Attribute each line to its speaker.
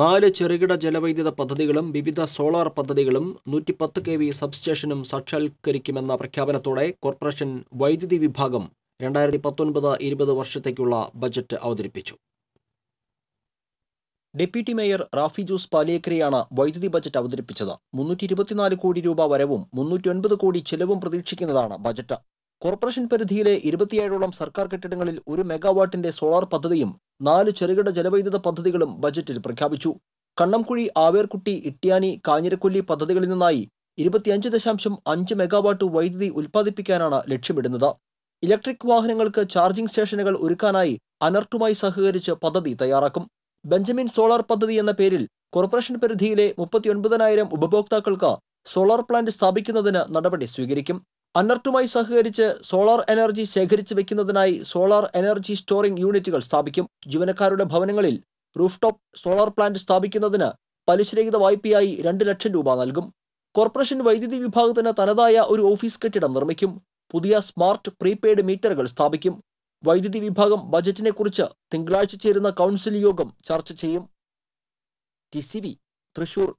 Speaker 1: നാല് ചെറുകിട ജലവൈദ്യുത പദ്ധതികളും വിവിധ സോളാർ പദ്ധതികളും നൂറ്റിപ്പത്ത് കെ വി സബ്സ്റ്റേഷനും സാക്ഷാത്കരിക്കുമെന്ന പ്രഖ്യാപനത്തോടെ കോർപ്പറേഷൻ വൈദ്യുതി വിഭാഗം രണ്ടായിരത്തി പത്തൊൻപത് ഇരുപത് വർഷത്തേക്കുള്ള ബജറ്റ് അവതരിപ്പിച്ചു ഡെപ്യൂട്ടി മേയർ റാഫി ജൂസ് പാലിയേക്കരെയാണ് വൈദ്യുതി ബജറ്റ് അവതരിപ്പിച്ചത് മുന്നൂറ്റി ഇരുപത്തിനാല് കോടി രൂപ വരവും മുന്നൂറ്റിയൊൻപത് കോടി ചെലവും പ്രതീക്ഷിക്കുന്നതാണ് ബജറ്റ് കോർപ്പറേഷൻ പരിധിയിലെ ഇരുപത്തിയേഴോളം സർക്കാർ കെട്ടിടങ്ങളിൽ ഒരു മെഗാവാട്ടിന്റെ സോളാർ പദ്ധതിയും നാല് ചെറുകിട ജലവൈദ്യുത പദ്ധതികളും ബജറ്റിൽ പ്രഖ്യാപിച്ചു കണ്ണംകുഴി ആവേർകുട്ടി ഇട്ടിയാനി കാഞ്ഞിരക്കൊല്ലി പദ്ധതികളിൽ നിന്നായി ഇരുപത്തിയഞ്ച് ദശാംശം അഞ്ച് മെഗാവാട്ട് വൈദ്യുതി ഉൽപ്പാദിപ്പിക്കാനാണ് ലക്ഷ്യമിടുന്നത് ഇലക്ട്രിക് വാഹനങ്ങൾക്ക് ചാർജിംഗ് സ്റ്റേഷനുകൾ ഒരുക്കാനായി അനർട്ടുമായി സഹകരിച്ച് പദ്ധതി തയ്യാറാക്കും ബെഞ്ചമിൻ സോളാർ പദ്ധതി എന്ന പേരിൽ കോർപ്പറേഷൻ പരിധിയിലെ മുപ്പത്തിയൊൻപതിനായിരം ഉപഭോക്താക്കൾക്ക് സോളാർ പ്ലാന്റ് സ്ഥാപിക്കുന്നതിന് നടപടി സ്വീകരിക്കും അനർട്ടുമായി സഹകരിച്ച് സോളാർ എനർജി ശേഖരിച്ചു വയ്ക്കുന്നതിനായി സോളാർ എനർജി സ്റ്റോറിംഗ് യൂണിറ്റുകൾ സ്ഥാപിക്കും ജീവനക്കാരുടെ ഭവനങ്ങളിൽ റൂഫ് ടോപ്പ് സോളാർ പ്ലാന്റ് സ്ഥാപിക്കുന്നതിന് പലിശരഹിത വായ്പയായി രണ്ട് ലക്ഷം രൂപ നൽകും കോർപ്പറേഷൻ വൈദ്യുതി വിഭാഗത്തിന് തനതായ ഒരു ഓഫീസ് കെട്ടിടം നിർമ്മിക്കും പുതിയ സ്മാർട്ട് പ്രീപെയ്ഡ് മീറ്ററുകൾ സ്ഥാപിക്കും വൈദ്യുതി വിഭാഗം ബജറ്റിനെക്കുറിച്ച് തിങ്കളാഴ്ച ചേരുന്ന കൗൺസിൽ യോഗം ചർച്ച ചെയ്യും ടി സി വി തൃശൂർ